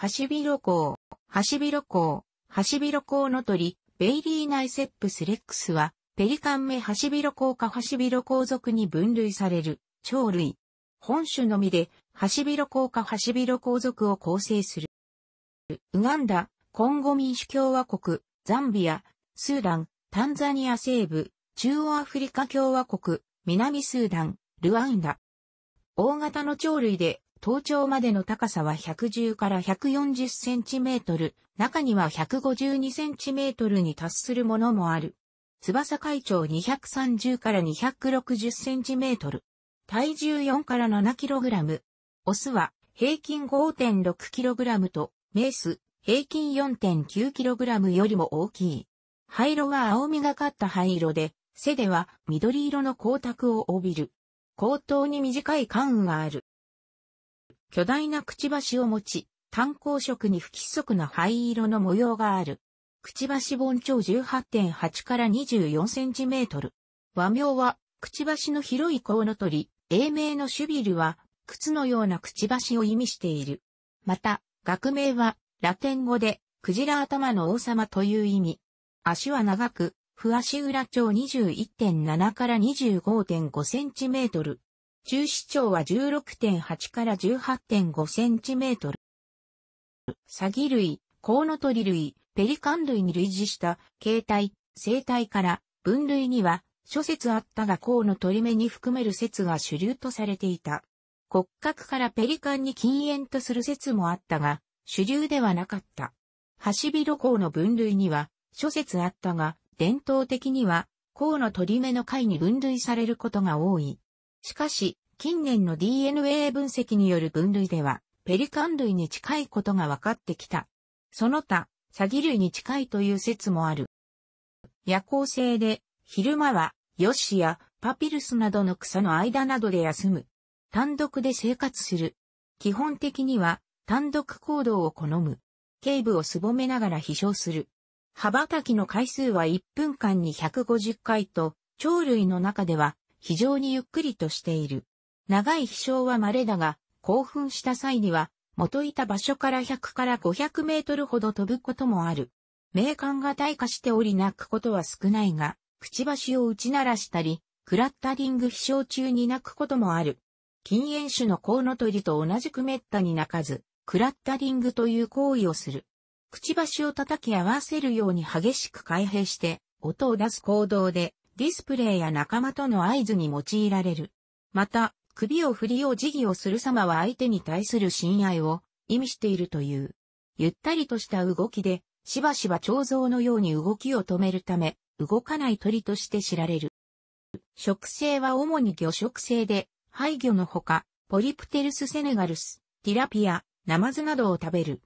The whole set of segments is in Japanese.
ハシビロコウ、ハシビロコウ、ハシビロコウの鳥、ベイリーナイセップスレックスは、ペリカンメハシビロコウかハシビロコウ属に分類される、鳥類。本種のみで、ハシビロコウかハシビロコウ属を構成する。ウガンダ、コンゴ民主共和国、ザンビア、スーダン、タンザニア西部、中央アフリカ共和国、南スーダン、ルワンダ。大型の鳥類で頭頂までの高さは110から140センチメートル、中には152センチメートルに達するものもある。翼海長230から260センチメートル。体重4から7キログラム。オスは平均5.6キログラムと、メス平均4.9キログラムよりも大きい。灰色は青みがかった灰色で、背では緑色の光沢を帯びる。口頭に短い冠羽がある。巨大なくちばしを持ち、単光色に不規則な灰色の模様がある。くちばし盆長18.8から24センチメートル。和名は、くちばしの広いコウノトリ、英名のシュビルは、靴のようなくちばしを意味している。また、学名は、ラテン語で、クジラ頭の王様という意味。足は長く、不足裏長21.7から25.5センチメートル。中市長は16.8から18.5センチメートル。サギ類、コウノトリ類、ペリカン類に類似した形態、生態から分類には諸説あったがコウノトリ目に含める説が主流とされていた。骨格からペリカンに禁煙とする説もあったが、主流ではなかった。ハシビロコウの分類には諸説あったが、伝統的には甲の鳥目の貝に分類されることが多い。しかし、近年の DNA 分析による分類では、ペリカン類に近いことが分かってきた。その他、サギ類に近いという説もある。夜行性で、昼間は、ヨシやパピルスなどの草の間などで休む。単独で生活する。基本的には、単独行動を好む。頸部をすぼめながら飛翔する。羽ばたきの回数は1分間に150回と、鳥類の中では非常にゆっくりとしている。長い飛翔は稀だが、興奮した際には、元いた場所から100から500メートルほど飛ぶこともある。名管が退化しており泣くことは少ないが、くちばしを打ち鳴らしたり、クラッタリング飛翔中に泣くこともある。禁煙種のコウノトリと同じく滅多に泣かず、クラッタリングという行為をする。くちばしを叩き合わせるように激しく開閉して、音を出す行動で、ディスプレイや仲間との合図に用いられる。また、首を振りを辞儀をする様は相手に対する信愛を意味しているという。ゆったりとした動きで、しばしば彫像のように動きを止めるため、動かない鳥として知られる。食性は主に魚食性で、廃魚のほか、ポリプテルスセネガルス、ティラピア、ナマズなどを食べる。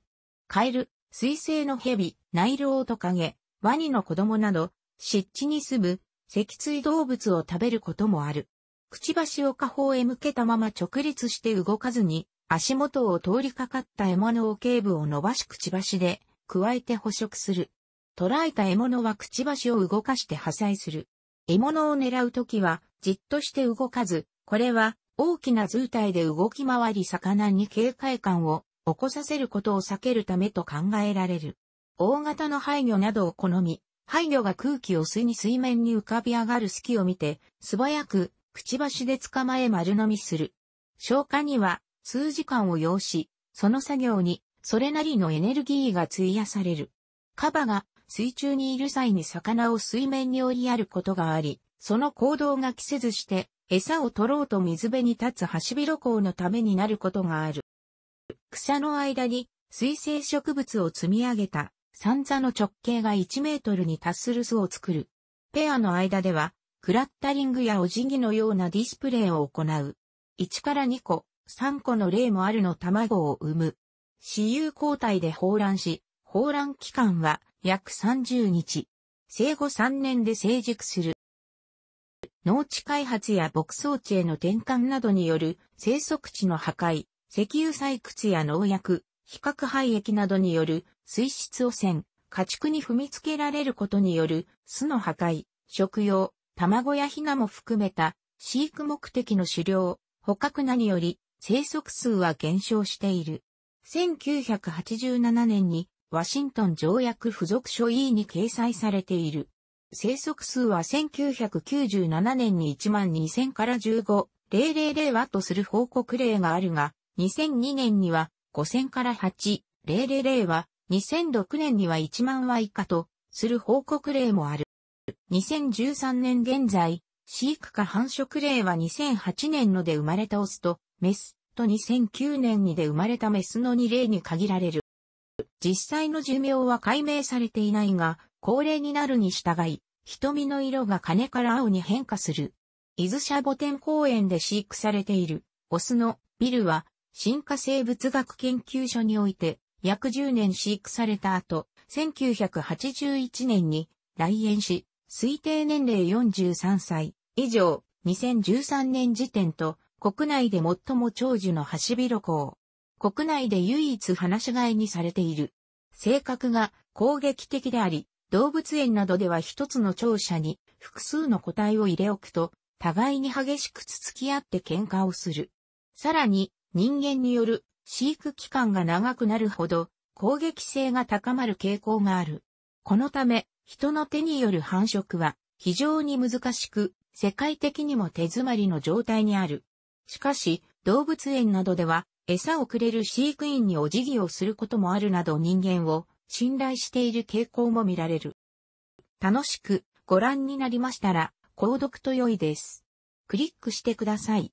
カエル、水生の蛇、ナイロオトカゲ、ワニの子供など、湿地に住む脊椎動物を食べることもある。くちばしを下方へ向けたまま直立して動かずに、足元を通りかかった獲物を頸部を伸ばしくちばしで、加えて捕食する。捕らえた獲物はくちばしを動かして破砕する。獲物を狙うときは、じっとして動かず、これは大きな図体で動き回り魚に警戒感を起こさせることを避けるためと考えられる。大型の廃魚などを好み、廃魚が空気を吸いに水面に浮かび上がる隙を見て、素早く、くちばしで捕まえ丸飲みする。消化には、数時間を要し、その作業に、それなりのエネルギーが費やされる。カバが水中にいる際に魚を水面に降りやることがあり、その行動が着せずして、餌を取ろうと水辺に立つハシビロコウのためになることがある。草の間に水生植物を積み上げた三座の直径が1メートルに達する巣を作る。ペアの間では、クラッタリングやお辞儀のようなディスプレイを行う。1から2個、3個の例もあるの卵を産む。私有交代で放卵し、放卵期間は約30日。生後3年で成熟する。農地開発や牧草地への転換などによる生息地の破壊、石油採掘や農薬、比較廃液などによる水質汚染、家畜に踏みつけられることによる巣の破壊、食用、卵やヒナも含めた飼育目的の狩猟、捕獲なにより生息数は減少している。1987年にワシントン条約付属書 E に掲載されている。生息数は1997年に1万2000から15、000はとする報告例があるが、2002年には5000から8、000は2006年には1万羽以下とする報告例もある。2013年現在、飼育下繁殖例は2008年ので生まれたオスとメスと2009年にで生まれたメスの2例に限られる。実際の寿命は解明されていないが、高齢になるに従い、瞳の色が金から青に変化する。伊豆シャボテン公園で飼育されている、オスのビルは、進化生物学研究所において、約10年飼育された後、1981年に来園し、推定年齢43歳以上、2013年時点と、国内で最も長寿のハシビロコウ。国内で唯一放し飼いにされている。性格が攻撃的であり、動物園などでは一つの庁舎に複数の個体を入れ置くと、互いに激しくつつき合って喧嘩をする。さらに、人間による飼育期間が長くなるほど攻撃性が高まる傾向がある。このため、人の手による繁殖は非常に難しく、世界的にも手詰まりの状態にある。しかし、動物園などでは、餌をくれる飼育員にお辞儀をすることもあるなど人間を信頼している傾向も見られる。楽しくご覧になりましたら、購読と良いです。クリックしてください。